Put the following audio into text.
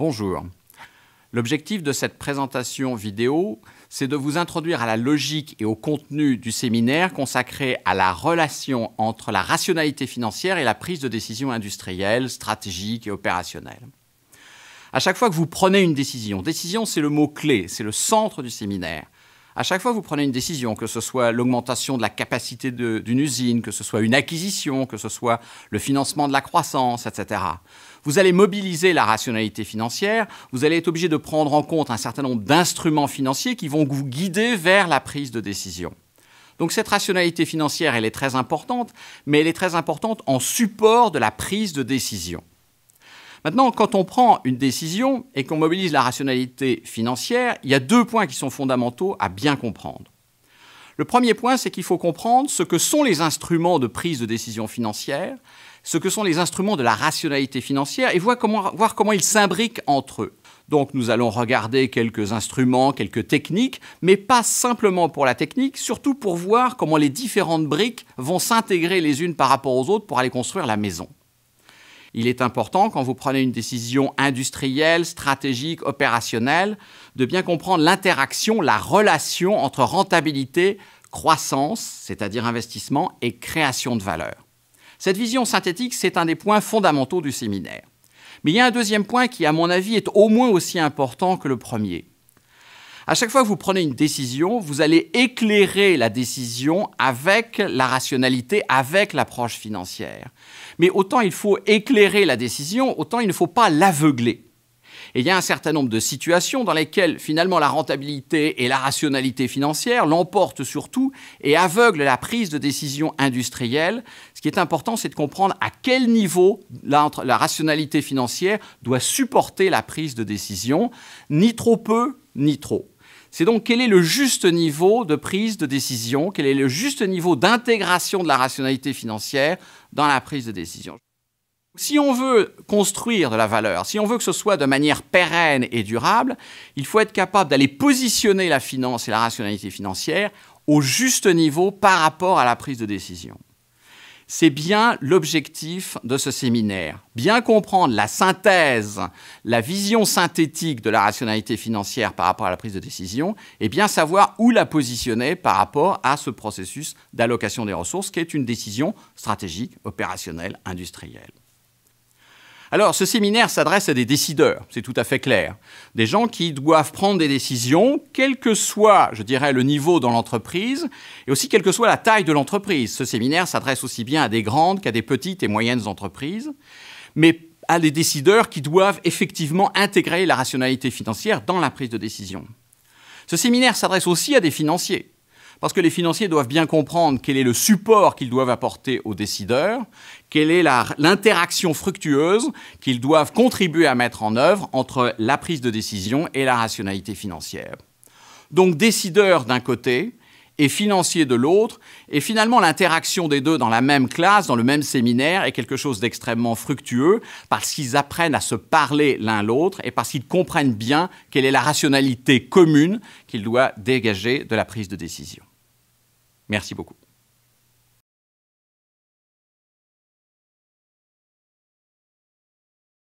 Bonjour. L'objectif de cette présentation vidéo, c'est de vous introduire à la logique et au contenu du séminaire consacré à la relation entre la rationalité financière et la prise de décision industrielle, stratégique et opérationnelle. À chaque fois que vous prenez une décision, décision c'est le mot clé, c'est le centre du séminaire à chaque fois que vous prenez une décision, que ce soit l'augmentation de la capacité d'une usine, que ce soit une acquisition, que ce soit le financement de la croissance, etc., vous allez mobiliser la rationalité financière, vous allez être obligé de prendre en compte un certain nombre d'instruments financiers qui vont vous guider vers la prise de décision. Donc cette rationalité financière, elle est très importante, mais elle est très importante en support de la prise de décision. Maintenant, quand on prend une décision et qu'on mobilise la rationalité financière, il y a deux points qui sont fondamentaux à bien comprendre. Le premier point, c'est qu'il faut comprendre ce que sont les instruments de prise de décision financière, ce que sont les instruments de la rationalité financière et voir comment, ils s'imbriquent entre eux. Donc nous allons regarder quelques instruments, quelques techniques, mais pas simplement pour la technique, surtout pour voir comment les différentes briques vont s'intégrer les unes par rapport aux autres pour aller construire la maison. Il est important, quand vous prenez une décision industrielle, stratégique, opérationnelle, de bien comprendre l'interaction, la relation entre rentabilité, croissance, c'est-à-dire investissement, et création de valeur. Cette vision synthétique, c'est un des points fondamentaux du séminaire. Mais il y a un deuxième point qui, à mon avis, est au moins aussi important que le premier. À chaque fois que vous prenez une décision, vous allez éclairer la décision avec la rationalité, avec l'approche financière. Mais autant il faut éclairer la décision, autant il ne faut pas l'aveugler. Et il y a un certain nombre de situations dans lesquelles finalement la rentabilité et la rationalité financière l'emportent surtout et aveuglent la prise de décision industrielle. Ce qui est important, c'est de comprendre à quel niveau la, la, rationalité financière doit supporter la prise de décision, ni trop peu, ni trop. C'est donc quel est le juste niveau de prise de décision, quel est le juste niveau d'intégration de la rationalité financière dans la prise de décision. Si on veut construire de la valeur, si on veut que ce soit de manière pérenne et durable, il faut être capable d'aller positionner la finance et la rationalité financière au juste niveau par rapport à la prise de décision. C'est bien l'objectif de ce séminaire. Bien comprendre la synthèse, la vision synthétique de la rationalité financière par rapport à la prise de décision, et bien savoir où la positionner par rapport à ce processus d'allocation des ressources, qui est une décision stratégique, opérationnelle, industrielle. Alors, ce séminaire s'adresse à des décideurs, c'est tout à fait clair. Des gens qui doivent prendre des décisions, quel que soit, je dirais, le niveau dans l'entreprise, et aussi quelle que soit la taille de l'entreprise. Ce séminaire s'adresse aussi bien à des grandes qu'à des petites et moyennes entreprises, mais à des décideurs qui doivent effectivement intégrer la rationalité financière dans la prise de décision. Ce séminaire s'adresse aussi à des financiers, parce que les financiers doivent bien comprendre quel est le support qu'ils doivent apporter aux décideurs, quelle est l'interaction fructueuse qu'ils doivent contribuer à mettre en œuvre entre la prise de décision et la rationalité financière. Donc décideurs d'un côté et financiers de l'autre, et finalement l'interaction des deux dans la même classe, dans le même séminaire, est quelque chose d'extrêmement fructueux, parce qu'ils apprennent à se parler l'un l'autre, et parce qu'ils comprennent bien quelle est la rationalité commune qu'ils doivent dégager de la prise de décision. Merci beaucoup.